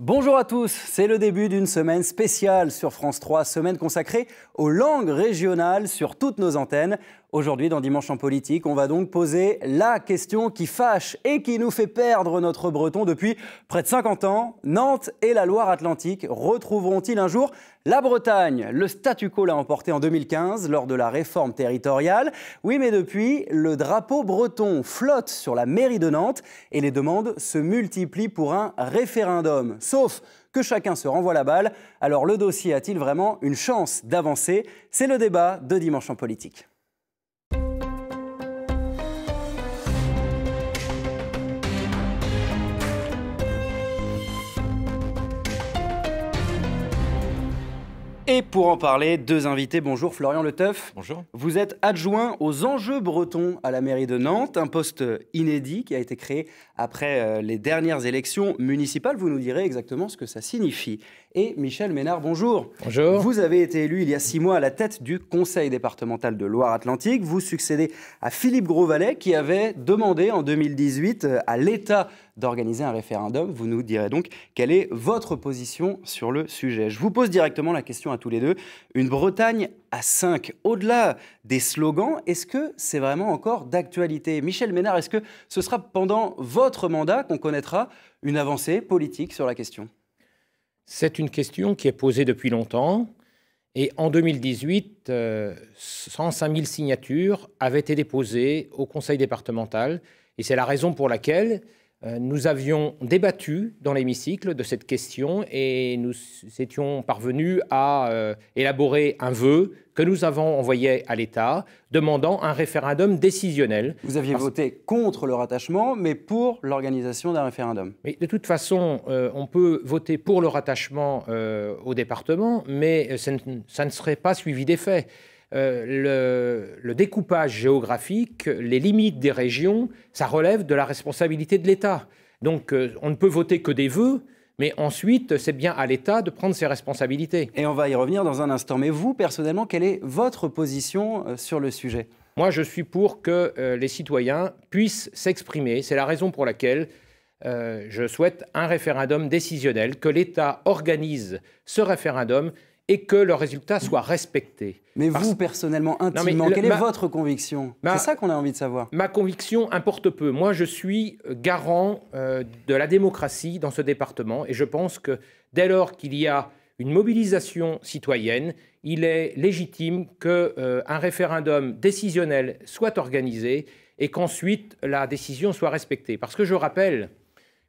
Bonjour à tous, c'est le début d'une semaine spéciale sur France 3, semaine consacrée aux langues régionales sur toutes nos antennes. Aujourd'hui, dans Dimanche en politique, on va donc poser la question qui fâche et qui nous fait perdre notre breton depuis près de 50 ans. Nantes et la Loire-Atlantique retrouveront-ils un jour la Bretagne Le statu quo l'a emporté en 2015 lors de la réforme territoriale. Oui, mais depuis, le drapeau breton flotte sur la mairie de Nantes et les demandes se multiplient pour un référendum. Sauf que chacun se renvoie la balle. Alors le dossier a-t-il vraiment une chance d'avancer C'est le débat de Dimanche en politique. Et pour en parler, deux invités. Bonjour Florian Leteuf. Bonjour. Vous êtes adjoint aux enjeux bretons à la mairie de Nantes, un poste inédit qui a été créé après euh, les dernières élections municipales. Vous nous direz exactement ce que ça signifie et Michel Ménard. Bonjour. Bonjour. Vous avez été élu il y a six mois à la tête du Conseil départemental de Loire-Atlantique. Vous succédez à Philippe Grosvalet qui avait demandé en 2018 euh, à l'État d'organiser un référendum. Vous nous direz donc quelle est votre position sur le sujet. Je vous pose directement la question à tous les deux. Une Bretagne à cinq. au-delà des slogans, est-ce que c'est vraiment encore d'actualité Michel Ménard, est-ce que ce sera pendant votre mandat qu'on connaîtra une avancée politique sur la question c'est une question qui est posée depuis longtemps. Et en 2018, 105 000 signatures avaient été déposées au conseil départemental. Et c'est la raison pour laquelle euh, nous avions débattu dans l'hémicycle de cette question et nous étions parvenus à euh, élaborer un vœu que nous avons envoyé à l'État demandant un référendum décisionnel. Vous aviez voté contre le rattachement, mais pour l'organisation d'un référendum. de toute façon, euh, on peut voter pour le rattachement au département, mais ça ne, serait pas suivi d'effet. Euh, le, découpage géographique, les limites des régions, ça relève de la responsabilité de l'État. Donc euh, on ne peut voter que des vœux, mais ensuite, c'est bien à l'État de prendre ses responsabilités. Et on va y revenir dans un instant. Mais vous, personnellement, quelle est votre position euh, sur le sujet Moi, je suis pour que les citoyens puissent s'exprimer. C'est la raison pour laquelle je souhaite un référendum décisionnel, que l'État organise ce référendum et que leurs résultat soit respecté. Mais vous, personnellement, intimement, quelle est votre conviction C'est ça qu'on a envie de savoir. Ma conviction importe peu. Moi, je suis euh, garant euh, de la démocratie dans ce département et je pense que dès lors qu'il y a une mobilisation citoyenne, il est légitime qu'un euh, référendum décisionnel soit organisé et qu'ensuite la décision soit respectée. Parce que je rappelle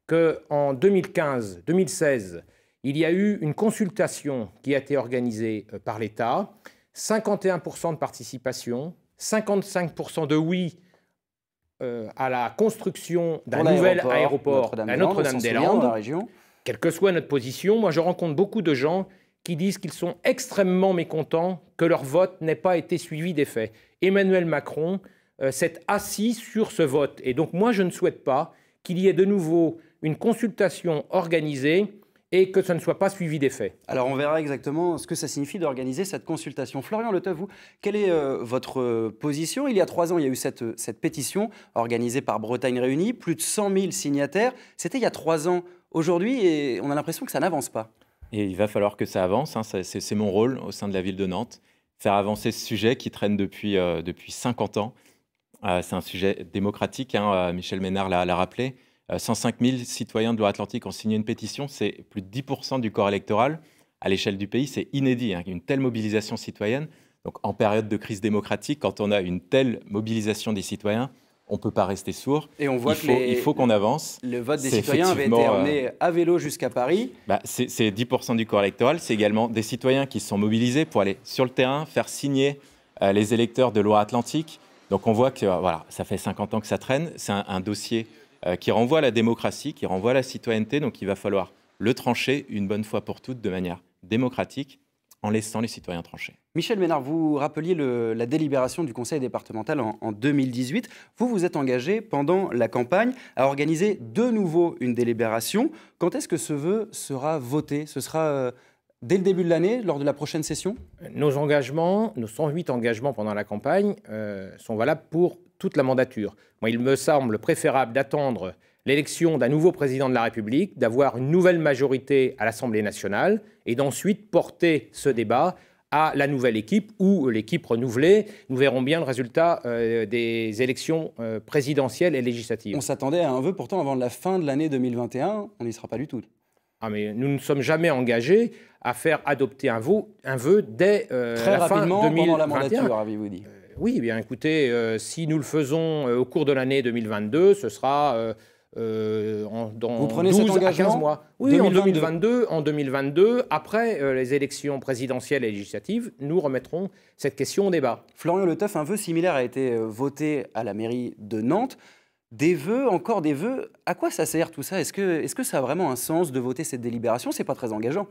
qu'en 2015, 2016, il y a eu une consultation qui a été organisée euh, par l'État, 51% de participation, 55% de oui euh, à la construction d'un nouvel aéroport à Notre-Dame-des-Landes. Quelle que soit notre position, moi je rencontre beaucoup de gens qui disent qu'ils sont extrêmement mécontents que leur vote n'ait pas été suivi des faits. Emmanuel Macron euh, s'est assis sur ce vote. Et donc moi je ne souhaite pas qu'il y ait de nouveau une consultation organisée et que ça ne soit pas suivi des faits. Alors on verra exactement ce que ça signifie d'organiser cette consultation. Florian le vous, quelle est euh, votre euh, position Il y a trois ans, il y a eu cette, euh, cette pétition organisée par Bretagne Réunie, plus de 100 000 signataires. C'était il y a trois ans. Aujourd'hui, et on a l'impression que ça n'avance pas. Et il va falloir que ça avance, hein. c'est mon rôle au sein de la ville de Nantes, faire avancer ce sujet qui traîne depuis, depuis 50 ans. c'est un sujet démocratique, hein, Michel Ménard l'a rappelé. 105 euh, 000 citoyens de Loire-Atlantique ont signé une pétition, c'est plus de 10% du corps électoral. À l'échelle du pays, c'est inédit, hein, une telle mobilisation citoyenne. Donc en période de crise démocratique, quand on a une telle mobilisation des citoyens, on ne peut pas rester sourd. Et on voit il faut, qu'on avance. Le vote des citoyens avait été amené euh, à vélo jusqu'à Paris. Bah, c'est 10% du corps électoral. C'est également des citoyens qui sont mobilisés pour aller sur le terrain, faire signer euh, les électeurs de Loire-Atlantique. Donc on voit que voilà, ça fait 50 ans que ça traîne. C'est un, dossier euh, qui renvoie à la démocratie, qui renvoie à la citoyenneté. Donc il va falloir le trancher une bonne fois pour toutes de manière démocratique en laissant les citoyens trancher. Michel Ménard, vous rappeliez la délibération du Conseil départemental en, 2018. Vous vous êtes engagé pendant la campagne à organiser de nouveau une délibération. Quand est-ce que ce vœu sera voté Ce sera euh, dès le début de l'année, lors de la prochaine session Nos engagements, nos 108 engagements pendant la campagne, euh, sont valables pour toute la mandature. Moi, il me semble préférable d'attendre l'élection d'un nouveau président de la République, d'avoir une nouvelle majorité à l'Assemblée nationale et d'ensuite porter ce débat à la nouvelle équipe ou l'équipe renouvelée. Nous verrons bien le résultat euh, des élections euh, présidentielles et législatives. On s'attendait à un vœu pourtant avant la fin de l'année 2021, on n'y sera pas du tout. Ah mais nous ne sommes jamais engagés à faire adopter un vœu, un vœu dès euh, Très la rapidement, fin Pendant la mandature, avez-vous dit. Oui, eh bien écoutez, euh, si nous le faisons euh, au cours de l'année 2022, ce sera euh, en, dans Vous prenez 12 à 15 mois. Oui, 2022. en 2022, après les élections présidentielles et législatives, nous remettrons cette question au débat. Florian Le un vœu similaire a été voté à la mairie de Nantes. Des vœux, encore des vœux. À quoi ça sert tout ça Est-ce que, est -ce que ça a vraiment un sens de voter cette délibération C'est pas très engageant.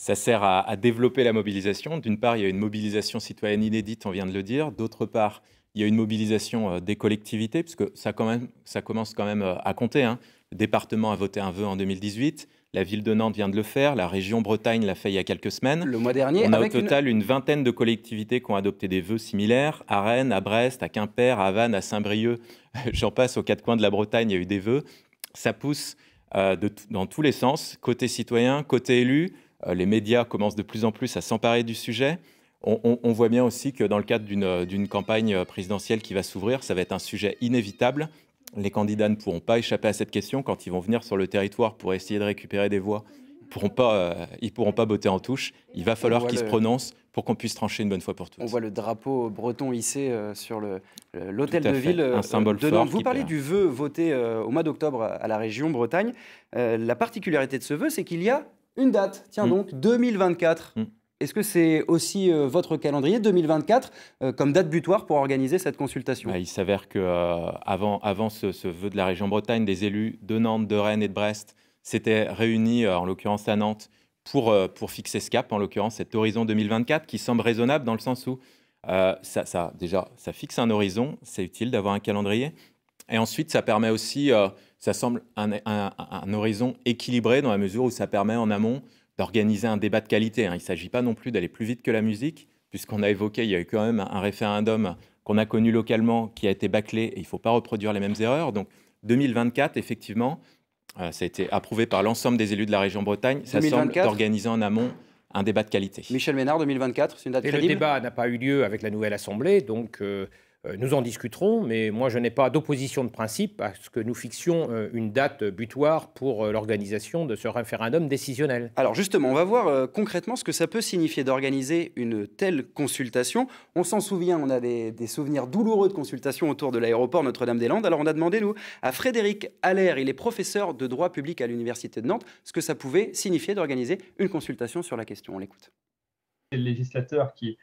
Ça sert à, développer la mobilisation. D'une part, il y a une mobilisation citoyenne inédite, on vient de le dire. D'autre part, il y a une mobilisation euh, des collectivités, puisque ça, quand même, ça commence quand même euh, à compter. Hein. Le département a voté un vœu en 2018. La ville de Nantes vient de le faire, la région Bretagne l'a fait il y a quelques semaines. Le mois dernier, on a au total une... vingtaine de collectivités qui ont adopté des vœux similaires. À Rennes, à Brest, à Quimper, à Vannes, à Saint-Brieuc, j'en passe aux quatre coins de la Bretagne, il y a eu des vœux. Ça pousse euh, dans tous les sens, côté citoyen, côté élu. Euh, les médias commencent de plus en plus à s'emparer du sujet. On, voit bien aussi que dans le cadre d'une euh, campagne euh, présidentielle qui va s'ouvrir, ça va être un sujet inévitable. Les candidats ne pourront pas échapper à cette question quand ils vont venir sur le territoire pour essayer de récupérer des voix. Ils pourront pourront pas botter en touche. Il va falloir qu'ils se prononcent pour qu'on puisse trancher une bonne fois pour toutes. On voit le drapeau breton hissé sur l'hôtel de ville. Un symbole de fort Vous parlez du vœu voté au mois d'octobre à la région Bretagne. la particularité de ce vœu, c'est qu'il y a une date, tiens mm. donc, 2024. Mm. Est-ce que c'est aussi euh, votre calendrier 2024 euh, comme date butoir pour organiser cette consultation bah, Il s'avère que euh, avant, avant ce, vœu de la région Bretagne, des élus de Nantes, de Rennes et de Brest s'étaient réunis, en l'occurrence à Nantes, pour, pour fixer ce cap, en l'occurrence cet horizon 2024 qui semble raisonnable dans le sens où ça, déjà, ça fixe un horizon, c'est utile d'avoir un calendrier, et ensuite, ça permet aussi, euh, ça semble un, horizon équilibré dans la mesure où ça permet en amont d'organiser un débat de qualité. Hein. Il ne s'agit pas non plus d'aller plus vite que la musique, puisqu'on a évoqué, il y a eu quand même un référendum qu'on a connu localement qui a été bâclé et il ne faut pas reproduire les mêmes erreurs. Donc 2024, effectivement, euh, ça a été approuvé par l'ensemble des élus de la région Bretagne. Ça semble d'organiser en amont un débat de qualité. Michel Ménard, 2024, c'est une date Et Le débat n'a pas eu lieu avec la nouvelle Assemblée, donc euh, euh, nous en discuterons, mais moi je n'ai pas d'opposition de principe à ce que nous fixions euh, une date butoir pour euh, l'organisation de ce référendum décisionnel. Alors justement, on va voir concrètement ce que ça peut signifier d'organiser une telle consultation. On s'en souvient, on a des, souvenirs douloureux de consultations autour de l'aéroport Notre-Dame-des-Landes. Alors on a demandé, nous, à Frédéric Allaire, il est professeur de droit public à l'Université de Nantes, ce que ça pouvait signifier d'organiser une consultation sur la question. On l'écoute. Le législateur qui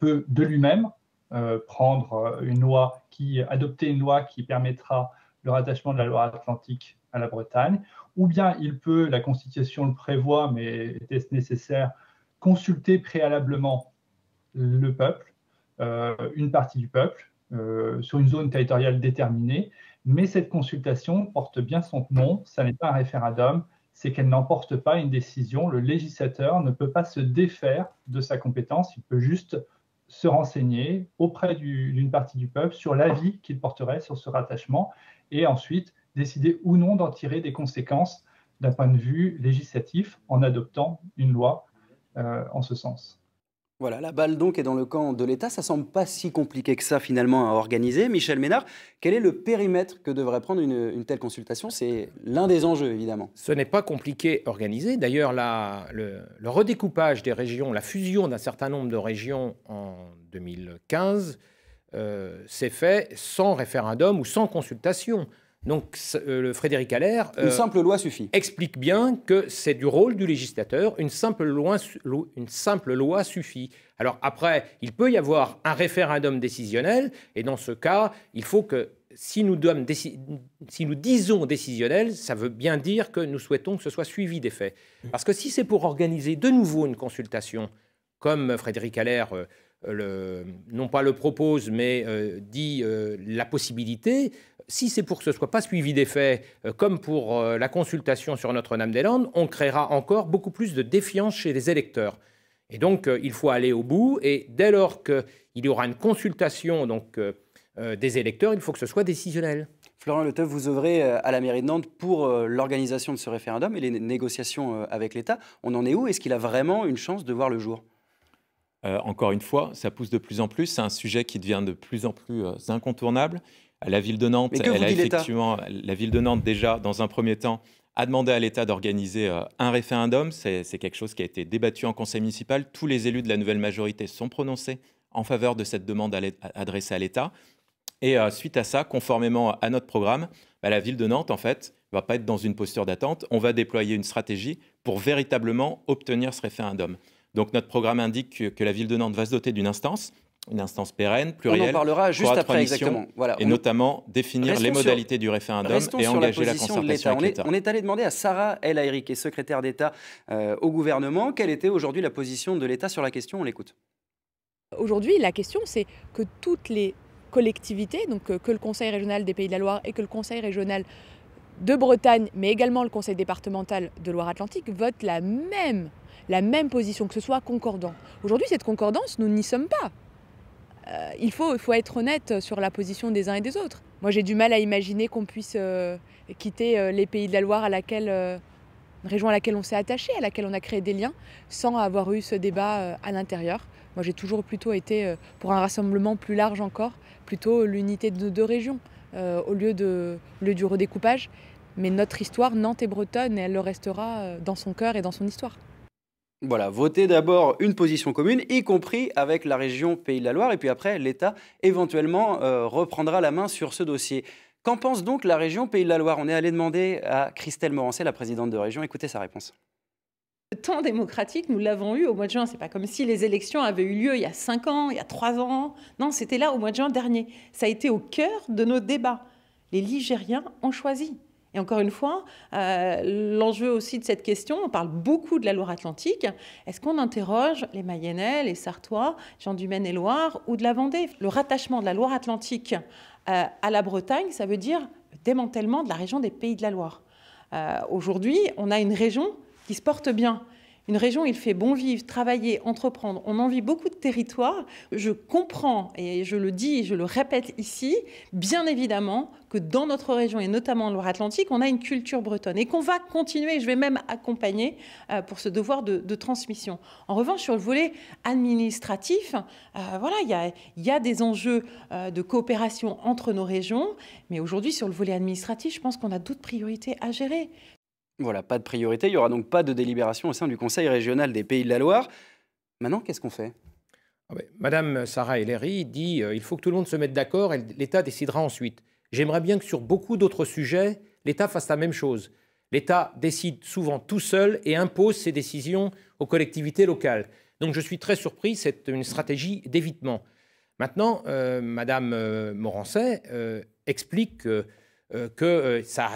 peut de lui-même euh, prendre euh, une loi qui, adopter une loi qui permettra le rattachement de la loi atlantique à la Bretagne, ou bien il peut, la Constitution le prévoit, mais est-ce nécessaire, consulter préalablement le peuple, euh, une partie du peuple, sur une zone territoriale déterminée, mais cette consultation porte bien son nom, ça n'est pas un référendum, c'est qu'elle n'emporte pas une décision, le législateur ne peut pas se défaire de sa compétence, il peut juste se renseigner auprès d'une partie du peuple sur l'avis qu'il porterait sur ce rattachement et ensuite décider ou non d'en tirer des conséquences d'un point de vue législatif en adoptant une loi euh, en ce sens. Voilà, la balle donc est dans le camp de l'État. Ça semble pas si compliqué que ça finalement à organiser. Michel Ménard, quel est le périmètre que devrait prendre une, telle consultation C'est l'un des enjeux évidemment. Ce n'est pas compliqué à organiser. D'ailleurs, le, redécoupage des régions, la fusion d'un certain nombre de régions en 2015 euh, s'est fait sans référendum ou sans consultation. Donc euh, Frédéric Allaire... Euh, simple loi suffit. Explique bien que c'est du rôle du législateur, une simple, loi, suffit. Alors après, il peut y avoir un référendum décisionnel, et dans ce cas, il faut que si nous, disons décisionnel, ça veut bien dire que nous souhaitons que ce soit suivi des faits. Parce que si c'est pour organiser de nouveau une consultation, comme Frédéric Allaire, euh, non pas le propose, mais dit la possibilité, si c'est pour que ce ne soit pas suivi des faits, euh, comme pour euh, la consultation sur Notre-Dame-des-Landes, on créera encore beaucoup plus de défiance chez les électeurs. Et donc, euh, il faut aller au bout. Et dès lors qu'il y aura une consultation donc, des électeurs, il faut que ce soit décisionnel. Florent Le Teuf, vous œuvrez à la mairie de Nantes pour l'organisation de ce référendum et les négociations avec l'État. On en est où Est-ce qu'il a vraiment une chance de voir le jour Encore une fois, ça pousse de plus en plus. C'est un sujet qui devient de plus en plus incontournable. La ville de Nantes, effectivement, la ville de Nantes déjà, dans un premier temps, a demandé à l'État d'organiser euh, un référendum. C'est quelque chose qui a été débattu en conseil municipal. Tous les élus de la nouvelle majorité sont prononcés en faveur de cette demande adressée à l'État. Et euh, suite à ça, conformément à notre programme, bah, la ville de Nantes, en fait, va pas être dans une posture d'attente. On va déployer une stratégie pour véritablement obtenir ce référendum. Donc notre programme indique que la ville de Nantes va se doter d'une instance une instance pérenne, plurielle. On en parlera juste après, exactement. Voilà, et notamment définir les modalités du référendum et engager la, concertation avec on est, on est allé demander à Sarah El Haïry, qui est secrétaire d'État euh, au gouvernement, quelle était aujourd'hui la position de l'État sur la question. On l'écoute. Aujourd'hui, la question, c'est que toutes les collectivités, donc que, euh, que le Conseil régional des Pays de la Loire et que le Conseil régional de Bretagne, mais également le Conseil départemental de Loire-Atlantique, votent la même, la même position, que ce soit concordant. Aujourd'hui, cette concordance, nous n'y sommes pas. Euh, il faut, être honnête sur la position des uns et des autres. Moi, j'ai du mal à imaginer qu'on puisse euh, quitter euh, les pays de la Loire, à laquelle, une région à laquelle on s'est attaché, à laquelle on a créé des liens, sans avoir eu ce débat à l'intérieur. Moi, j'ai toujours plutôt été, pour un rassemblement plus large encore, plutôt l'unité de deux régions, au lieu, de, le du redécoupage. Mais notre histoire, Nantes est bretonne, elle le restera dans son cœur et dans son histoire. Voilà, voter d'abord une position commune, y compris avec la région Pays de la Loire, et puis après, l'État éventuellement euh, reprendra la main sur ce dossier. Qu'en pense donc la région Pays de la Loire On est allé demander à Christelle Morancet, la présidente de région, écoutez sa réponse. Le temps démocratique, nous l'avons eu au mois de juin. Ce n'est pas comme si les élections avaient eu lieu il y a cinq ans, il y a trois ans. Non, c'était là au mois de juin dernier. Ça a été au cœur de nos débats. Les Ligériens ont choisi. Et encore une fois, euh, l'enjeu aussi de cette question, on parle beaucoup de la Loire-Atlantique. Est-ce qu'on interroge les Mayennais, les Sartois, Jean du Maine-et-Loire ou de la Vendée Le rattachement de la Loire-Atlantique euh, à la Bretagne, ça veut dire le démantèlement de la région des Pays de la Loire. Euh, aujourd'hui, on a une région qui se porte bien, une région, il fait bon vivre, travailler, entreprendre. On en vit beaucoup de territoires. Je comprends, et je le dis, et je le répète ici, bien évidemment, que dans notre région, et notamment en Loire-Atlantique, on a une culture bretonne et qu'on va continuer, je vais même accompagner euh, pour ce devoir de, transmission. En revanche, sur le volet administratif, euh, voilà, il y a, des enjeux euh, de coopération entre nos régions, mais aujourd'hui, sur le volet administratif, je pense qu'on a d'autres priorités à gérer. Voilà, pas de priorité. Il y aura donc pas de délibération au sein du Conseil régional des Pays de la Loire. Maintenant, qu'est-ce qu'on fait ah Madame Sarah Ellery dit euh, il faut que tout le monde se mette d'accord et l'État décidera ensuite. J'aimerais bien que sur beaucoup d'autres sujets, l'État fasse la même chose. L'État décide souvent tout seul et impose ses décisions aux collectivités locales. Donc je suis très surpris, c'est une stratégie d'évitement. Maintenant, euh, Madame euh, Morancet explique euh, que euh, ça,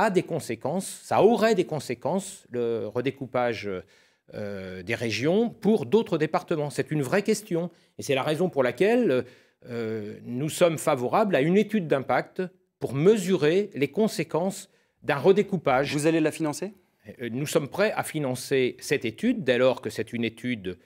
a, des conséquences, ça aurait des conséquences, le redécoupage euh, des régions pour d'autres départements. C'est une vraie question. Et c'est la raison pour laquelle nous sommes favorables à une étude d'impact pour mesurer les conséquences d'un redécoupage. Vous allez la financer Nous sommes prêts à financer cette étude dès lors que c'est une étude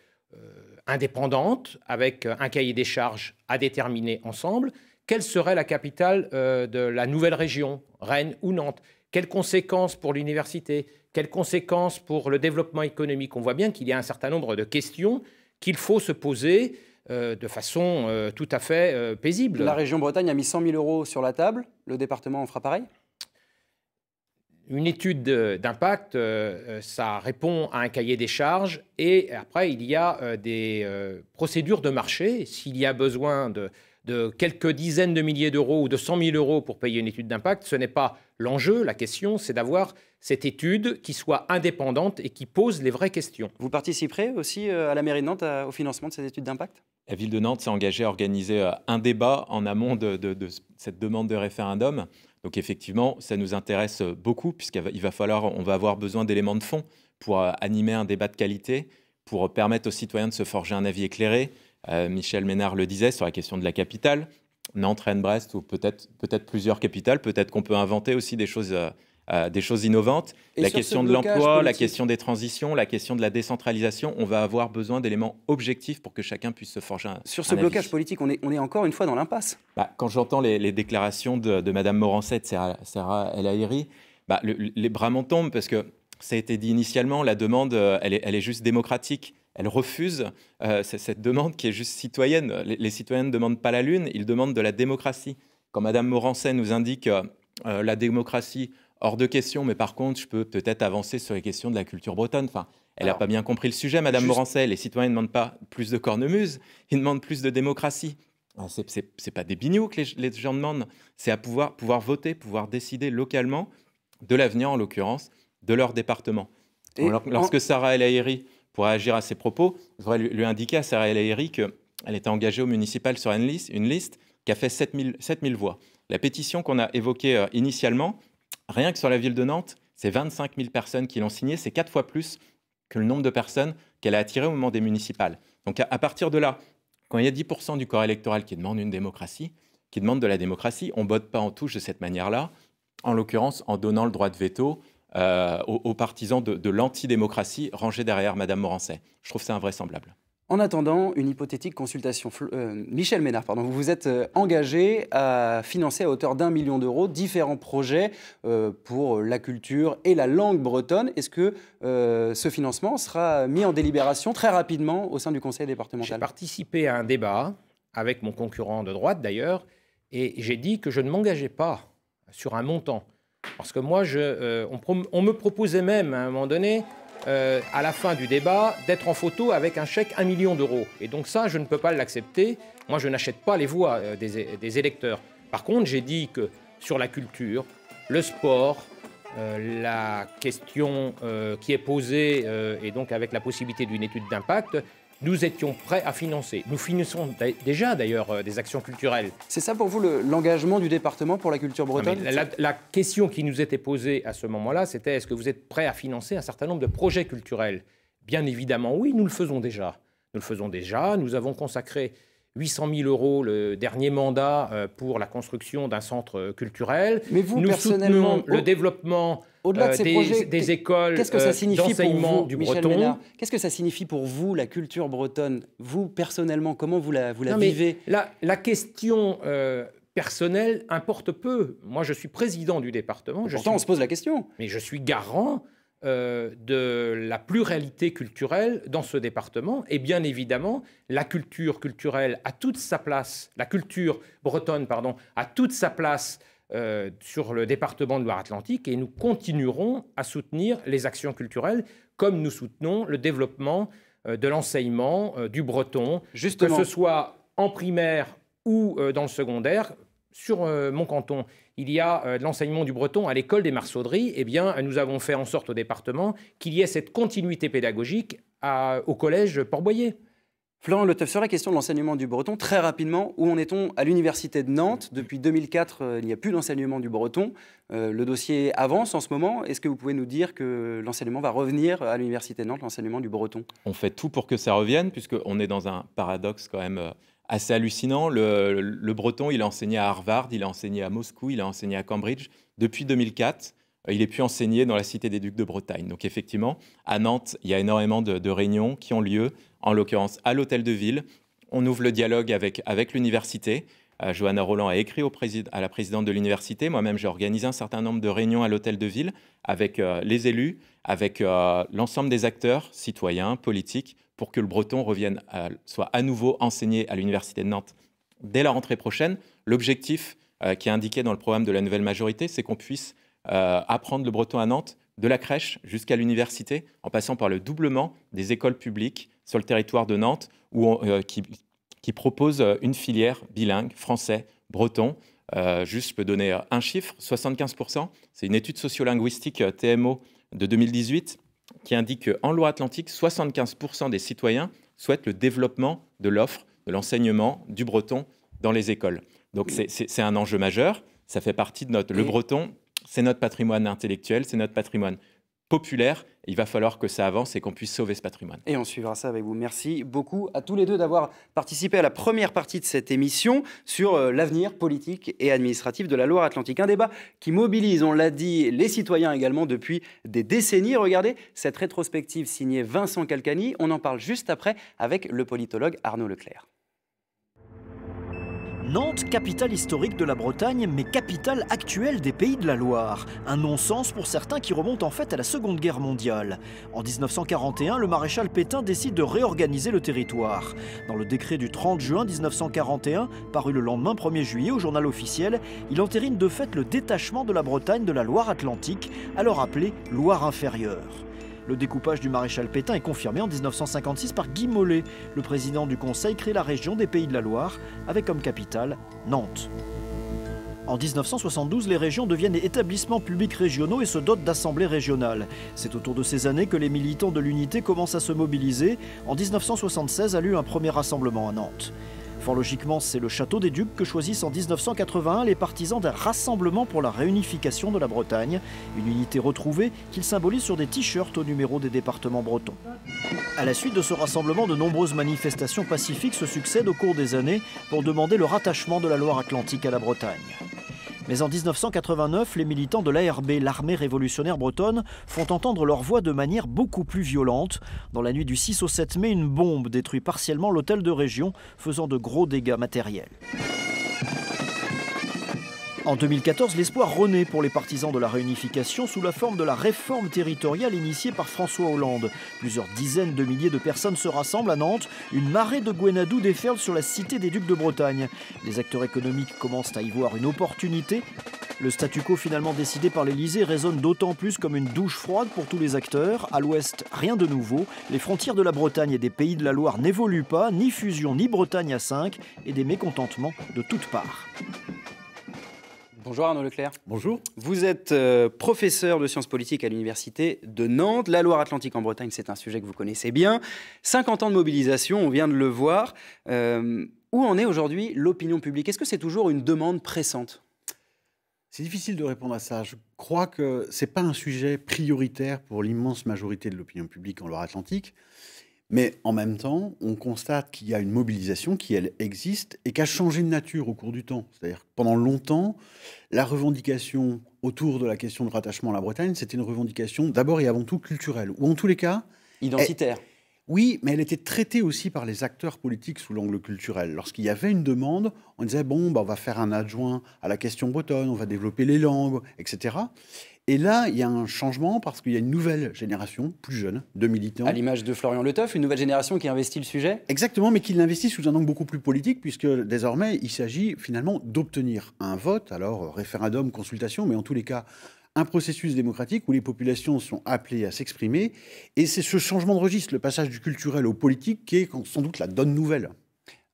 indépendante, avec un cahier des charges à déterminer ensemble quelle serait la capitale euh, de la nouvelle région, Rennes ou Nantes Quelles conséquences pour l'université Quelles conséquences pour le développement économique On voit bien qu'il y a un certain nombre de questions qu'il faut se poser euh, de façon euh, tout à fait paisible. La région Bretagne a mis 100 000 euros sur la table, le département en fera pareil Une étude d'impact, ça répond à un cahier des charges et après il y a des procédures de marché. S'il y a besoin de de quelques dizaines de milliers d'euros ou de 100 000 euros pour payer une étude d'impact, ce n'est pas l'enjeu. La question, c'est d'avoir cette étude qui soit indépendante et qui pose les vraies questions. Vous participerez aussi euh, à la mairie de Nantes au financement de ces études d'impact La ville de Nantes s'est engagée à organiser euh, un débat en amont de, cette demande de référendum. Donc effectivement, ça nous intéresse euh, beaucoup puisqu'il va falloir, on va avoir besoin d'éléments de fond pour animer un débat de qualité, pour permettre aux citoyens de se forger un avis éclairé, euh, Michel Ménard le disait sur la question de la capitale. Nantes, Rennes, Brest, ou peut-être peut plusieurs capitales. Peut-être qu'on peut inventer aussi des choses, euh, euh, des choses innovantes. la question de l'emploi, la question des transitions, la question de la décentralisation, on va avoir besoin d'éléments objectifs pour que chacun puisse se forger un. Sur ce blocage politique, on est, on est, encore une fois dans l'impasse. Bah, quand j'entends les, déclarations de, de Mme Morancet, Sarah, Sarah El Aïri, bah, les bras m'en tombent parce que ça a été dit initialement, la demande, elle est juste démocratique elle refuse euh, cette demande qui est juste citoyenne. Les, citoyens ne demandent pas la Lune, ils demandent de la démocratie. Quand Mme Morancet nous indique euh, euh, la démocratie hors de question, mais par contre, je peux peut-être avancer sur les questions de la culture bretonne. Enfin, elle n'a pas bien compris le sujet, Mme Morancet. Les citoyens ne demandent pas plus de cornemuse, ils demandent plus de démocratie. Ah, Ce n'est pas des binioux que les, gens demandent, c'est à pouvoir, pouvoir voter, pouvoir décider localement de l'avenir, en l'occurrence, de leur département. Lorsque Sarah El pour réagir à ses propos, je voudrais lui, indiquer à Sarah El qu'elle était engagée au municipal sur une liste, une liste qui a fait 7000, voix. La pétition qu'on a évoquée euh, initialement, rien que sur la ville de Nantes, c'est 25 000 personnes qui l'ont signée, c'est quatre fois plus que le nombre de personnes qu'elle a attirées au moment des municipales. Donc à, partir de là, quand il y a 10% du corps électoral qui demande une démocratie, qui demande de la démocratie, on ne botte pas en touche de cette manière-là, en l'occurrence en donnant le droit de veto euh, aux, partisans de, l'antidémocratie rangés derrière Madame Morancet. Je trouve ça invraisemblable. En attendant, une hypothétique consultation. Euh, Michel Ménard, vous vous êtes euh, engagé à financer à hauteur d'un million d'euros différents projets pour la culture et la langue bretonne. Est-ce que ce financement sera mis en délibération très rapidement au sein du conseil départemental J'ai participé à un débat avec mon concurrent de droite d'ailleurs, et j'ai dit que je ne m'engageais pas sur un montant. Parce que moi, euh, on, me proposait même à un moment donné, euh, à la fin du débat, d'être en photo avec un chèque 1 million d'euros. Et donc ça, je ne peux pas l'accepter. Moi, je n'achète pas les voix euh, des, électeurs. Par contre, j'ai dit que sur la culture, le sport, la question qui est posée, et donc avec la possibilité d'une étude d'impact, nous étions prêts à financer. Nous finançons déjà d'ailleurs euh, des actions culturelles. C'est ça pour vous l'engagement du département pour la culture bretonne la, la, question qui nous était posée à ce moment-là, c'était est-ce que vous êtes prêts à financer un certain nombre de projets culturels Bien évidemment, oui, nous le faisons déjà. Nous le faisons déjà. Nous avons consacré 800 000 euros le dernier mandat euh, pour la construction d'un centre euh, culturel. Mais vous, personnellement, le développement au-delà de euh, ces des, projets, des écoles quest que du breton. Qu'est-ce que ça signifie pour vous, la culture bretonne Vous, personnellement, comment vous la, vivez la, question... personnelle importe peu. Moi, je suis président du département. pourtant, on se pose la question. Mais je suis garant euh, de la pluralité culturelle dans ce département. Et bien évidemment, la culture culturelle a toute sa place, la culture bretonne, pardon, a toute sa place euh, sur le département de Loire-Atlantique et nous continuerons à soutenir les actions culturelles comme nous soutenons le développement euh, de l'enseignement du breton, que ce soit en primaire ou dans le secondaire, sur euh, mon canton, il y a euh, l'enseignement du breton à l'école des marsauderies, eh bien, nous avons fait en sorte au département qu'il y ait cette continuité pédagogique au collège Port-Boyer. Florent Teuf, sur la question de l'enseignement du breton, très rapidement, où en est-on à l'Université de Nantes Depuis 2004, euh, il n'y a plus d'enseignement du breton. le dossier avance en ce moment. Est-ce que vous pouvez nous dire que l'enseignement va revenir à l'Université de Nantes, l'enseignement du breton On fait tout pour que ça revienne, puisqu'on est dans un paradoxe quand même assez hallucinant. Le, breton, il a enseigné à Harvard, il a enseigné à Moscou, il a enseigné à Cambridge. Depuis 2004, euh, il est pu enseigner dans la Cité des Ducs de Bretagne. Donc effectivement, à Nantes, il y a énormément de, réunions qui ont lieu, en l'occurrence à l'Hôtel de Ville. On ouvre le dialogue avec, avec l'université. Euh, Johanna Roland a écrit à la présidente de l'université. Moi-même, j'ai organisé un certain nombre de réunions à l'Hôtel de Ville avec euh, les élus, avec l'ensemble des acteurs, citoyens, politiques, pour que le breton revienne soit à nouveau enseigné à l'Université de Nantes dès la rentrée prochaine. L'objectif euh, qui est indiqué dans le programme de la nouvelle majorité, c'est qu'on puisse euh, apprendre le breton à Nantes de la crèche jusqu'à l'université, en passant par le doublement des écoles publiques sur le territoire de Nantes, où euh, qui, propose une filière bilingue français-breton. juste, je peux donner un chiffre, 75%, c'est une étude sociolinguistique TMO de 2018 qui indique qu'en loi atlantique 75% des citoyens souhaitent le développement de l'offre, de l'enseignement du breton dans les écoles. Donc c'est un enjeu majeur, ça fait partie de notre... Le breton, c'est notre patrimoine intellectuel, c'est notre patrimoine populaire il va falloir que ça avance et qu'on puisse sauver ce patrimoine. Et on suivra ça avec vous. Merci beaucoup à tous les deux d'avoir participé à la première partie de cette émission sur euh, l'avenir politique et administratif de la Loire-Atlantique. Un débat qui mobilise, on l'a dit, les citoyens également depuis des décennies. Regardez cette rétrospective signée Vincent Calcani. On en parle juste après avec le politologue Arnaud Leclerc. Nantes, capitale historique de la Bretagne, mais capitale actuelle des pays de la Loire. Un non-sens pour certains qui remonte en fait à la Seconde Guerre mondiale. En 1941, le maréchal Pétain décide de réorganiser le territoire. Dans le décret du 30 juin 1941, paru le lendemain 1er juillet au journal officiel, il entérine de fait le détachement de la Bretagne de la Loire-Atlantique, alors appelée Loire-Inférieure. Le découpage du maréchal Pétain est confirmé en 1956 par Guy Mollet. Le président du Conseil crée la région des Pays de la Loire, avec comme capitale Nantes. En 1972, les régions deviennent établissements publics régionaux et se dotent d'assemblées régionales. C'est autour de ces années que les militants de l'unité commencent à se mobiliser. En 1976 a lieu un premier rassemblement à Nantes. Fort logiquement, c'est le château des Ducs que choisissent en 1981 les partisans d'un rassemblement pour la réunification de la Bretagne, une unité retrouvée qu'ils symbolisent sur des t-shirts au numéro des départements bretons. À la suite de ce rassemblement, de nombreuses manifestations pacifiques se succèdent au cours des années pour demander le rattachement de la Loire-Atlantique à la Bretagne. Mais en 1989, les militants de l'ARB, l'armée révolutionnaire bretonne, font entendre leur voix de manière beaucoup plus violente. Dans la nuit du 6 au 7 mai, une bombe détruit partiellement l'hôtel de région, faisant de gros dégâts matériels. En 2014, l'espoir renaît pour les partisans de la réunification sous la forme de la réforme territoriale initiée par François Hollande. Plusieurs dizaines de milliers de personnes se rassemblent à Nantes. Une marée de Gwenadou déferle sur la cité des Ducs de Bretagne. Les acteurs économiques commencent à y voir une opportunité. Le statu quo finalement décidé par l'Elysée résonne d'autant plus comme une douche froide pour tous les acteurs. À l'ouest, rien de nouveau. Les frontières de la Bretagne et des pays de la Loire n'évoluent pas, ni fusion, ni Bretagne à 5, et des mécontentements de toutes parts. Bonjour Arnaud Leclerc. Bonjour. Vous êtes euh, professeur de sciences politiques à l'Université de Nantes. La Loire-Atlantique en Bretagne, c'est un sujet que vous connaissez bien. 50 ans de mobilisation, on vient de le voir. Euh, où en est aujourd'hui l'opinion publique Est-ce que c'est toujours une demande pressante c'est difficile de répondre à ça. Je crois que ce n'est pas un sujet prioritaire pour l'immense majorité de l'opinion publique en Loire-Atlantique. Mais en même temps, on constate qu'il y a une mobilisation qui, elle, existe et qui a changé de nature au cours du temps. C'est-à-dire pendant longtemps, la revendication autour de la question de rattachement à la Bretagne, c'était une revendication d'abord et avant tout culturelle, ou en tous les cas... Identitaire. Oui, mais elle était traitée aussi par les acteurs politiques sous l'angle culturel. Lorsqu'il y avait une demande, on disait bon, bah, on va faire un adjoint à la question bretonne, on va développer les langues, etc. Et là, il y a un changement parce qu'il y a une nouvelle génération, plus jeune, de militants. À l'image de Florian Le une nouvelle génération qui investit le sujet Exactement, mais qui l'investit sous un angle beaucoup plus politique, puisque désormais, il s'agit finalement d'obtenir un vote, alors euh, référendum, consultation, mais en tous les cas, un processus démocratique où les populations sont appelées à s'exprimer. Et c'est ce changement de registre, le passage du culturel au politique, qui est sans doute la donne nouvelle.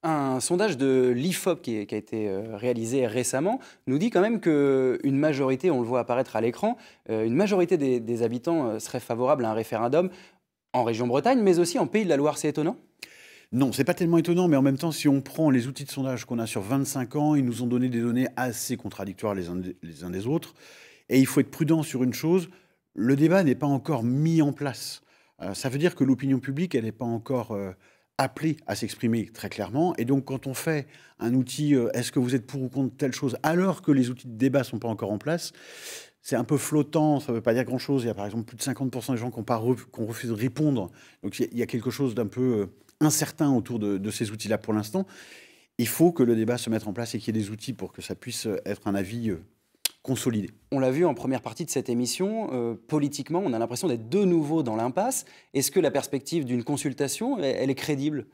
Un sondage de l'IFOP qui, a été euh, réalisé récemment nous dit quand même qu'une majorité, on le voit apparaître à l'écran, euh, une majorité des, habitants euh, serait favorable à un référendum en région Bretagne, mais aussi en Pays de la Loire. C'est étonnant non, c'est pas tellement étonnant, mais en même temps, si on prend les outils de sondage qu'on a sur 25 ans, ils nous ont donné des données assez contradictoires les uns, les uns des autres. Et il faut être prudent sur une chose, le débat n'est pas encore mis en place. Euh, ça veut dire que l'opinion publique, elle n'est pas encore euh, appelée à s'exprimer très clairement. Et donc, quand on fait un outil, euh, est-ce que vous êtes pour ou contre telle chose, alors que les outils de débat ne sont pas encore en place, c'est un peu flottant, ça ne veut pas dire grand-chose. Il y a par exemple plus de 50% des gens qui ont, refusé de répondre. Donc, il y, a quelque chose d'un peu incertain autour de, de ces outils-là pour l'instant. Il faut que le débat se mette en place et qu'il y ait des outils pour que ça puisse être un avis on l'a vu en première partie de cette émission, euh, politiquement, on a l'impression d'être de nouveau dans l'impasse. Est-ce que la perspective d'une consultation, elle, est crédible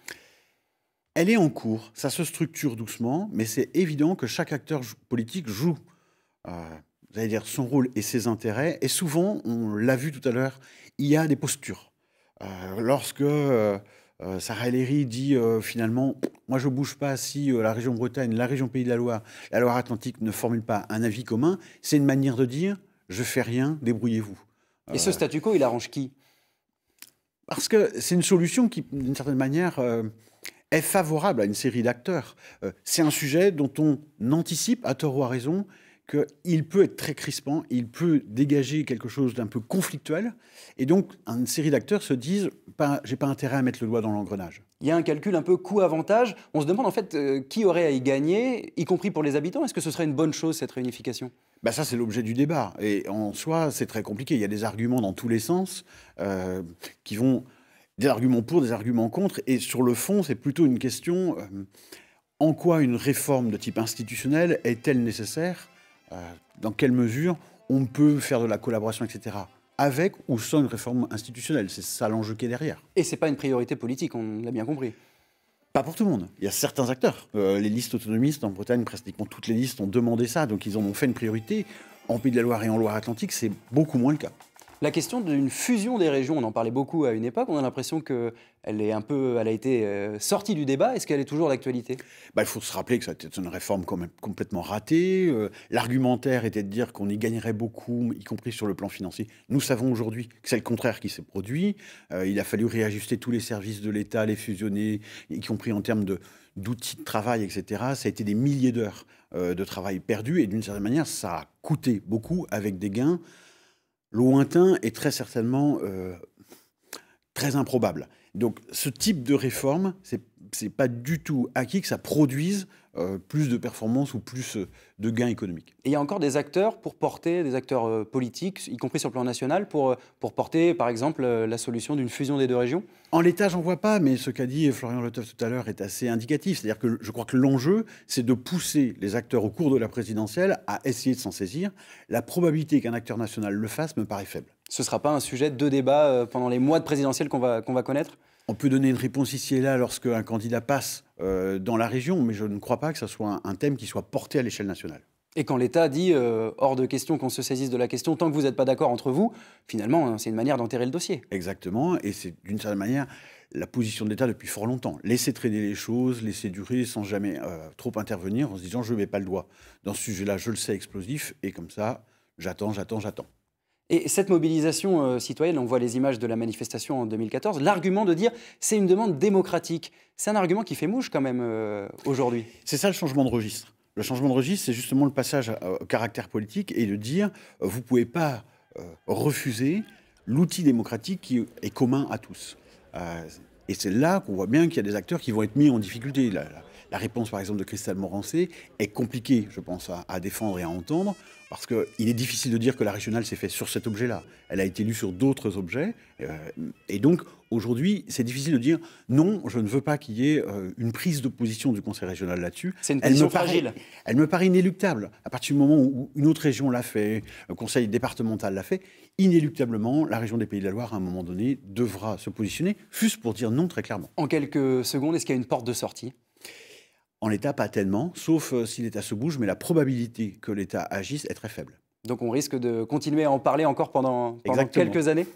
Elle est en cours, ça se structure doucement, mais c'est évident que chaque acteur politique joue. Euh, dire, son rôle et ses intérêts. Et souvent, on l'a vu tout à l'heure, il y a des postures. Euh, lorsque euh, Sarah Ellery dit euh, finalement, moi je ne bouge pas si euh, la région Bretagne, la région Pays de la Loire, la Loire-Atlantique ne formule pas un avis commun. C'est une manière de dire, je fais rien, débrouillez-vous. Et ce statu quo, il arrange qui Parce que c'est une solution qui, d'une certaine manière, est favorable à une série d'acteurs. c'est un sujet dont on anticipe, à tort ou à raison, qu'il peut être très crispant, il peut dégager quelque chose d'un peu conflictuel. Et donc, une série d'acteurs se disent j'ai pas intérêt à mettre le doigt dans l'engrenage. Il y a un calcul un peu coût-avantage. On se demande en fait euh, qui aurait à y gagner, y compris pour les habitants. Est-ce que ce serait une bonne chose cette réunification bah, ça, c'est l'objet du débat. Et en soi, c'est très compliqué. Il y a des arguments dans tous les sens euh, qui vont. des arguments pour, des arguments contre. Et sur le fond, c'est plutôt une question euh, en quoi une réforme de type institutionnel est-elle nécessaire euh, dans quelle mesure on peut faire de la collaboration, etc avec ou sans une réforme institutionnelle. C'est ça l'enjeu qui est derrière. Et ce n'est pas une priorité politique, on l'a bien compris. Pas pour tout le monde. Il y a certains acteurs. Euh, les listes autonomistes en Bretagne, pratiquement toutes les listes ont demandé ça, donc ils en ont fait une priorité. En Pays de la Loire et en Loire-Atlantique, c'est beaucoup moins le cas. La question d'une fusion des régions, on en parlait beaucoup à une époque, on a l'impression qu'elle est un peu, elle a été euh, sortie du débat. Est-ce qu'elle est toujours d'actualité bah, Il faut se rappeler que c'était une réforme complètement ratée. Euh, l'argumentaire était de dire qu'on y gagnerait beaucoup, y compris sur le plan financier. Nous savons aujourd'hui que c'est le contraire qui s'est produit. Euh, il a fallu réajuster tous les services de l'État, les fusionner, y compris en termes d'outils de travail, etc. Ça a été des milliers d'heures de travail perdu et d'une certaine manière, ça a coûté beaucoup avec des gains lointain et très certainement euh, très improbable. Donc ce type de réforme, ce n'est pas du tout acquis que ça produise euh, plus de performance ou plus euh, de gains économiques. Et il y a encore des acteurs pour porter, des acteurs euh, politiques, y compris sur le plan national, pour, porter par exemple la solution d'une fusion des deux régions En l'état, j'en vois pas, mais ce qu'a dit Florian Letoff tout à l'heure est assez indicatif. C'est-à-dire que je crois que l'enjeu, c'est de pousser les acteurs au cours de la présidentielle à essayer de s'en saisir. La probabilité qu'un acteur national le fasse me paraît faible. Ce ne sera pas un sujet de débat pendant les mois de présidentielle qu'on va connaître on peut donner une réponse ici et là lorsque un candidat passe euh, dans la région, mais je ne crois pas que ce soit un, thème qui soit porté à l'échelle nationale. Et quand l'État dit euh, hors de question qu'on se saisisse de la question, tant que vous n'êtes pas d'accord entre vous, finalement, hein, c'est une manière d'enterrer le dossier. Exactement, et c'est d'une certaine manière la position de l'État depuis fort longtemps. Laisser traîner les choses, laisser durer sans jamais euh, trop intervenir en se disant je ne mets pas le doigt dans ce sujet-là, je le sais explosif, et comme ça, j'attends, j'attends, j'attends. Et cette mobilisation euh, citoyenne, on voit les images de la manifestation en 2014, l'argument de dire c'est une demande démocratique, c'est un argument qui fait mouche quand même euh, aujourd'hui. C'est ça le changement de registre. Le changement de registre, c'est justement le passage euh, au caractère politique et de dire vous ne pouvez pas refuser l'outil démocratique qui est commun à tous. et c'est là qu'on voit bien qu'il y a des acteurs qui vont être mis en difficulté. La, réponse, par exemple, de Christelle Morancé est compliquée, je pense, à défendre et à entendre. Parce qu'il est difficile de dire que la régionale s'est faite sur cet objet-là. Elle a été lue sur d'autres objets. Euh, et donc, aujourd'hui, c'est difficile de dire non, je ne veux pas qu'il y ait euh, une prise de position du Conseil régional là-dessus. elle me fragile. Paraît, elle me paraît inéluctable. À partir du moment où une autre région l'a fait, le Conseil départemental l'a fait, inéluctablement, la région des Pays de la Loire, à un moment donné, devra se positionner, fût pour dire non très clairement. En quelques secondes, est-ce qu'il y a une porte de sortie en l'État, pas tellement, sauf euh, si l'État se bouge, mais la probabilité que l'État agisse est très faible. Donc on risque de continuer à en parler encore pendant, quelques années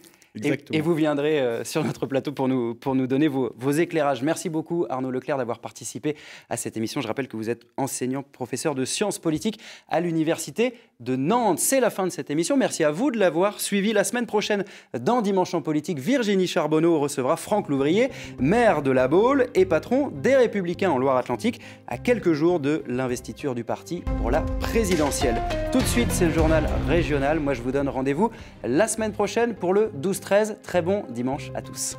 et, vous viendrez euh, sur notre plateau pour nous, pour nous donner vos, éclairages. Merci beaucoup Arnaud Leclerc d'avoir participé à cette émission. Je rappelle que vous êtes enseignant, professeur de sciences politiques à l'Université de Nantes. C'est la fin de cette émission. Merci à vous de l'avoir suivi. La semaine prochaine, dans Dimanche en politique, Virginie Charbonneau recevra Franck Louvrier, maire de La Baule et patron des Républicains en Loire-Atlantique, à quelques jours de l'investiture du parti pour la présidentielle. Tout de suite, c'est le journal régional. Moi, je vous donne rendez-vous la semaine prochaine pour le 12 13. Très bon dimanche à tous.